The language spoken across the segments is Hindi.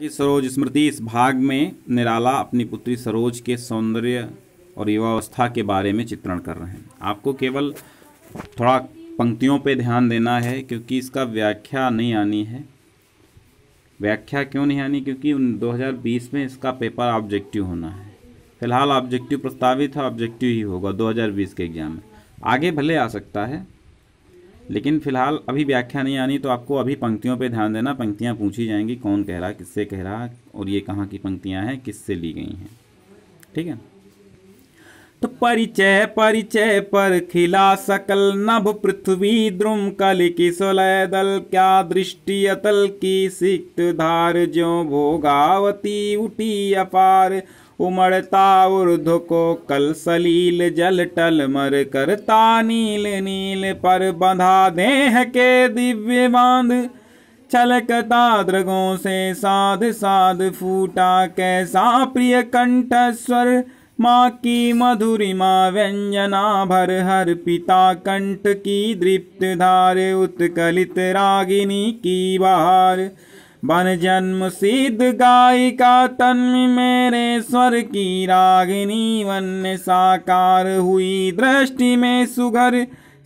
की सरोज स्मृति इस भाग में निराला अपनी पुत्री सरोज के सौंदर्य और युवावस्था के बारे में चित्रण कर रहे हैं आपको केवल थोड़ा पंक्तियों पे ध्यान देना है क्योंकि इसका व्याख्या नहीं आनी है व्याख्या क्यों नहीं आनी क्योंकि 2020 में इसका पेपर ऑब्जेक्टिव होना है फिलहाल ऑब्जेक्टिव प्रस्तावित है ऑब्जेक्टिव ही होगा 2020 के एग्जाम में आगे भले आ सकता है लेकिन फिलहाल अभी व्याख्या नहीं आनी तो आपको अभी पंक्तियों पे ध्यान देना पंक्तियाँ पूछी जाएंगी कौन कह रहा किससे कह रहा और ये कहाँ की पंक्तियाँ हैं किससे ली गई हैं ठीक है तो परिचय परिचय पर खिला सकल नभ पृथ्वी द्रुम कल की सोलह दल क्या दृष्टि अतल की सिक्त धार ज्यो भोगावती उठी अपार उमड़ता उर्ध को कल सलील जल टल मर करता नील नील पर बंधा देह के दिव्य बांध छलकता द्रगों से साध साध फूटा कैसा प्रिय कंठ स्वर माँ की माँ व्यंजना भर हर पिता कंठ की दृप्त धार उत्कलित रागिनी की बहार बन जन्म सिद्ध गायिका तन्म मेरे स्वर की रागिनी वन्य साकार हुई दृष्टि में सुघर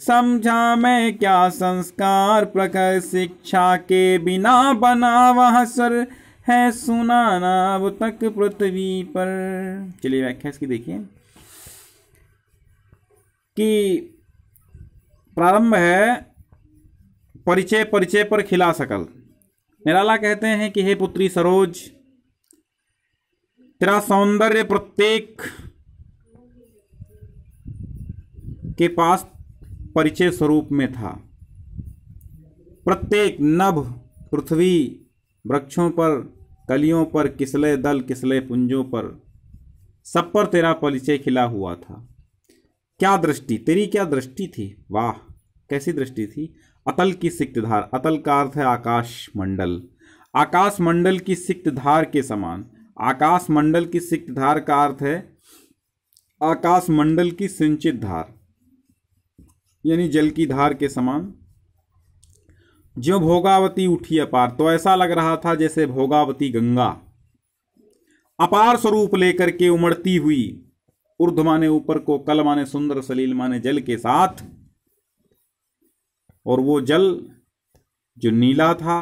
समझा मैं क्या संस्कार प्रखर शिक्षा के बिना बना वह सर है सुनाना अब तक पृथ्वी पर चलिए व्याख्या इसकी देखिए कि प्रारंभ है परिचय परिचय पर खिला सकल निराला कहते हैं कि हे पुत्री सरोज तेरा सौंदर्य प्रत्येक के पास परिचय स्वरूप में था प्रत्येक नभ पृथ्वी वृक्षों पर कलियों पर किसले दल किसले पुंजों पर सब पर तेरा परिचय खिला हुआ था क्या दृष्टि तेरी क्या दृष्टि थी वाह कैसी दृष्टि थी अतल की सिक्त धार अतल का अर्थ है आकाश मंडल आकाश मंडल की सिक्त धार के समान आकाश मंडल की सिक्त धार का अर्थ है आकाश मंडल की सिंचित धार यानी जल की धार के समान जो भोगावती उठी अपार तो ऐसा लग रहा था जैसे भोगावती गंगा अपार स्वरूप लेकर के उमड़ती हुई उर्ध माने ऊपर को कल माने सुंदर सलील माने जल के साथ और वो जल जो नीला था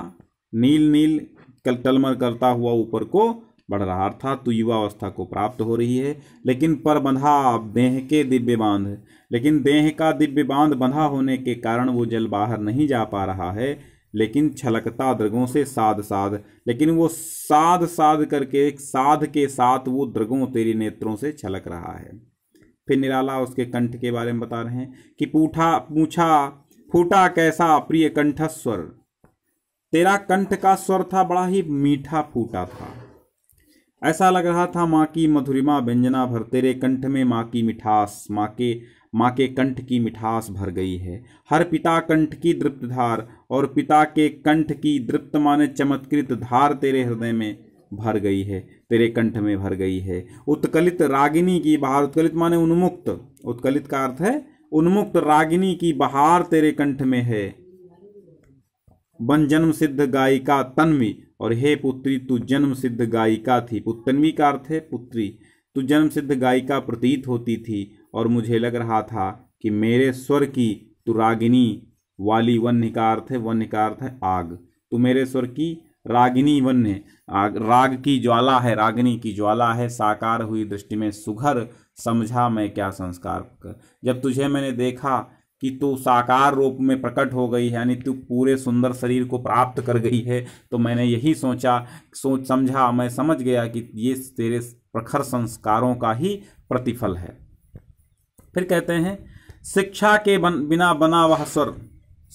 नील नील कल टलमल करता हुआ ऊपर को बढ़ रहा था तो युवावस्था को प्राप्त हो रही है लेकिन पर बंधा देह के दिव्य बांध लेकिन देह का दिव्य बांध बंधा होने के कारण वो जल बाहर नहीं जा पा रहा है लेकिन छलकता द्रगों से साध साध लेकिन वो साध साध करके एक साध के साथ वो द्रगों तेरे नेत्रों से छलक रहा है फिर निराला उसके कंठ के बारे में बता रहे हैं कि पूठा पूछा फूटा कैसा प्रिय कंठ स्वर तेरा कंठ का स्वर था बड़ा ही मीठा फूटा था ऐसा लग रहा था माँ की मधुरिमा व्यंजना भर तेरे कंठ में माँ की मिठास माँ के माँ के कंठ की मिठास भर गई है हर पिता कंठ की दृप्त धार और पिता के कंठ की दृप्त माने चमत्कृत धार तेरे हृदय में भर गई है तेरे कंठ में भर गई है उत्कलित रागिनी की बाहर उत्कलित माने उन्मुक्त उत्कलित का अर्थ है उन्मुक्त रागिनी की बहार तेरे कंठ में है बन जन्म सिद्ध गायिका तन्वी और हे पुत्री तू जन्म सिद्ध गायिका थी पुतन्वी का अर्थ है पुत्री तू जन्म सिद्ध गायिका प्रतीत होती थी और मुझे लग रहा था कि मेरे स्वर की तू रागिनी वाली वन निकार अर्थ है निकार थे है आग तू मेरे स्वर की रागिनी वन्य राग की ज्वाला है रागिनी की ज्वाला है साकार हुई दृष्टि में सुघर समझा मैं क्या संस्कार जब तुझे मैंने देखा कि तू साकार रूप में प्रकट हो गई है यानी तू पूरे सुंदर शरीर को प्राप्त कर गई है तो मैंने यही सोचा सोच समझा मैं समझ गया कि ये तेरे प्रखर संस्कारों का ही प्रतिफल है फिर कहते हैं शिक्षा के बन, बिना बना वह स्वर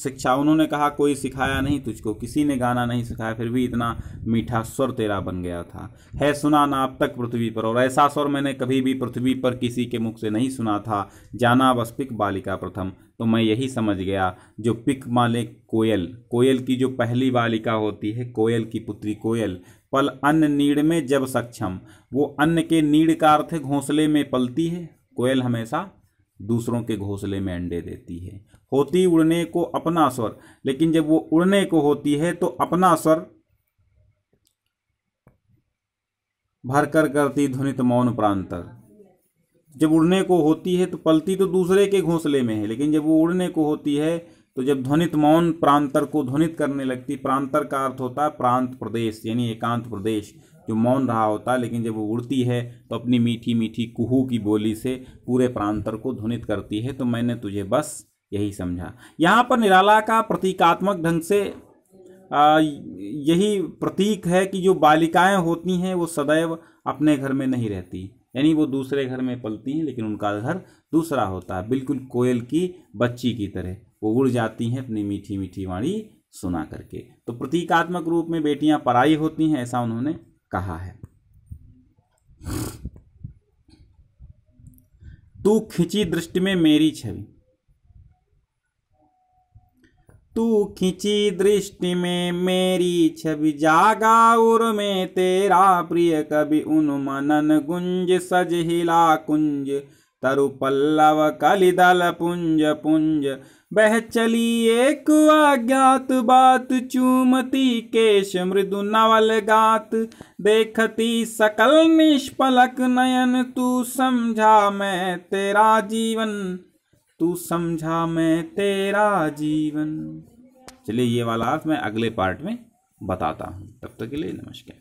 शिक्षा उन्होंने कहा कोई सिखाया नहीं तुझको किसी ने गाना नहीं सिखाया फिर भी इतना मीठा स्वर तेरा बन गया था है सुना ना अब तक पृथ्वी पर और ऐसा स्वर मैंने कभी भी पृथ्वी पर किसी के मुख से नहीं सुना था जाना बस पिक बालिका प्रथम तो मैं यही समझ गया जो पिक माले कोयल कोयल की जो पहली बालिका होती है कोयल की पुत्री कोयल पल अन्य नीड़ में जब सक्षम वो अन्य के नीड़ का अर्थ घोंसले में पलती है कोयल हमेशा दूसरों के घोंसले में अंडे देती है होती उड़ने को अपना स्वर लेकिन जब वो उड़ने को होती है तो अपना स्वर भरकर करती ध्वनित मौन प्रांतर जब उड़ने को होती है तो पलती तो दूसरे के घोंसले में है लेकिन जब वो उड़ने को होती है तो जब ध्वनित मौन प्रांतर को ध्वनित करने लगती प्रांतर का अर्थ होता है प्रांत प्रदेश यानी एकांत प्रदेश जो मौन रहा होता है लेकिन जब वो उड़ती है तो अपनी मीठी मीठी कुहू की बोली से पूरे प्रांतर को ध्वनित करती है तो मैंने तुझे बस यही समझा यहाँ पर निराला का प्रतीकात्मक ढंग से आ, यही प्रतीक है कि जो बालिकाएं होती हैं वो सदैव अपने घर में नहीं रहती यानी वो दूसरे घर में पलती हैं लेकिन उनका घर दूसरा होता है बिल्कुल कोयल की बच्ची की तरह वो उड़ जाती हैं अपनी मीठी मीठी वाणी सुना करके तो प्रतीकात्मक रूप में बेटियां पराई होती हैं ऐसा उन्होंने कहा है तू खिंची दृष्टि में मेरी छवि तू खींची दृष्टि में मेरी छवि जागा उर में तेरा प्रिय कवि उन मनन गुंज सज हिला कुंज तरु पल्लव कलिदल पुंज पुंज बह चली एक अज्ञात बात चूमती केश मृदु नवल गात देखती सकल निष्पलक नयन तू समझा मैं तेरा जीवन तू समझा मैं तेरा जीवन चलिए ये वाला मैं अगले पार्ट में बताता हूँ तब तक के लिए नमस्कार